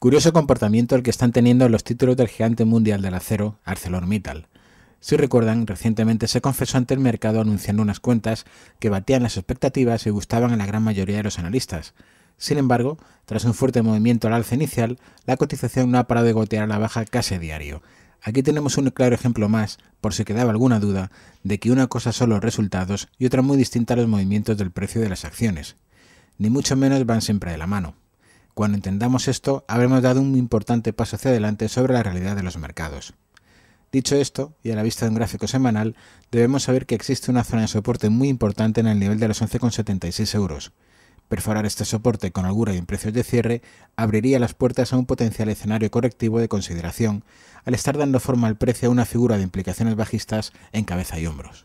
Curioso comportamiento el que están teniendo los títulos del gigante mundial del acero, ArcelorMittal. Si recuerdan, recientemente se confesó ante el mercado anunciando unas cuentas que batían las expectativas y gustaban a la gran mayoría de los analistas. Sin embargo, tras un fuerte movimiento al alza inicial, la cotización no ha parado de gotear la baja casi diario. Aquí tenemos un claro ejemplo más, por si quedaba alguna duda, de que una cosa son los resultados y otra muy distinta a los movimientos del precio de las acciones. Ni mucho menos van siempre de la mano. Cuando entendamos esto, habremos dado un importante paso hacia adelante sobre la realidad de los mercados. Dicho esto, y a la vista de un gráfico semanal, debemos saber que existe una zona de soporte muy importante en el nivel de los 11,76 euros. Perforar este soporte con holgura y en precios de cierre abriría las puertas a un potencial escenario correctivo de consideración, al estar dando forma al precio a una figura de implicaciones bajistas en cabeza y hombros.